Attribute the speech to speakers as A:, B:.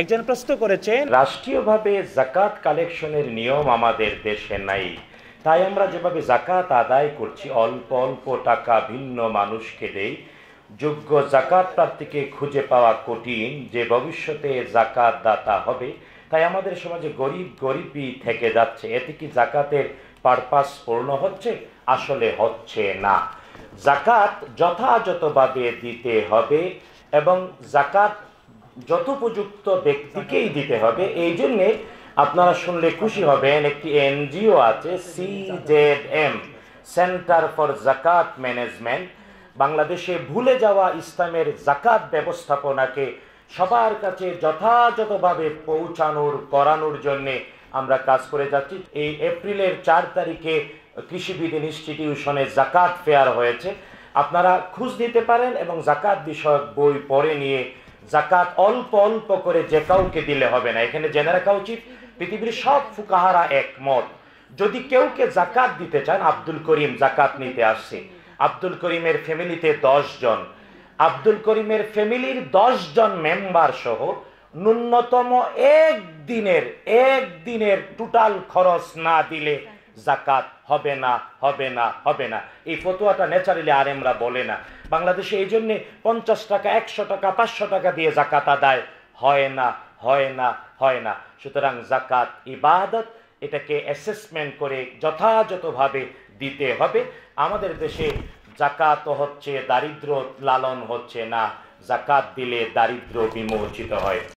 A: একজন প্রশ্ন করেছেন রাষ্ট্রীয়ভাবে জাকাত কালেকশনের নিয়ম আমাদের দেশে নাই তাই আমরা যেভাবে জাকাত আদায় করছি অল্প অল্প টাকা ভিন্ন মানুষকে দেই যোগ্য জাকাত প্রার্থীকে খুঁজে পাওয়া কঠিন যে ভবিষ্যতে জাকাত দাতা হবে তাই আমাদের সমাজে গরিব গরিবই থেকে যাচ্ছে এতে কি জাকাতের পারপাস পূর্ণ হচ্ছে আসলে হচ্ছে না জাকাত যথাযথভাবে দিতে হবে এবং জাকাত যথোপযুক্ত ব্যক্তিকেই দিতে হবে এই জন্যে আপনারা শুনলে খুশি হবেন একটি এনজিও আছে C Z M centre for zakat management বাংলাদেশে ভুলে যাওয়া ইসলামের জাকাত ব্যবস্থাপনাকে সবার কাছে যথাযথভাবে পৌঁছানোর করানোর জন্যে আমরা কাজ করে যাচ্ছি এই এপ্রিলের চার তারিখে কৃষিবিদ ইনস্টিটিউশনে জাকাত ফেয়ার হয়েছে আপনারা খুঁজ দিতে পারেন এবং জাকাত বিষয়ক বই পড়ে নিয়ে জাকাত অল্প অল্প করে যে কাউকে দিলে হবে না এখানে জেনে রাখা উচিত পৃথিবীর সব ফুকাহারা একমত যদি কেউকে জাকাত দিতে চান আব্দুল করিম জাকাত নিতে আসছে আব্দুল করিমের ফ্যামিলিতে দশ জন আব্দুল করিমের ফ্যামিলির দশ জন মেম্বার সহ ন্যূনতম একদিনের একদিনের টোটাল খরচ না দিলে জাকাত হবে না হবে না হবে না এই ফতোয়াটা ন্যাচারালি আর এমরা বলে না বাংলাদেশে এই জন্যে পঞ্চাশ টাকা একশো টাকা পাঁচশো টাকা দিয়ে জাকাত আদায় হয় না হয় না হয় না সুতরাং জাকাত ইবাদত এটাকে অ্যাসেসমেন্ট করে যথাযথভাবে দিতে হবে আমাদের দেশে জাকাত হচ্ছে দারিদ্র লালন হচ্ছে না জাকাত দিলে দারিদ্র বিমোচিত হয়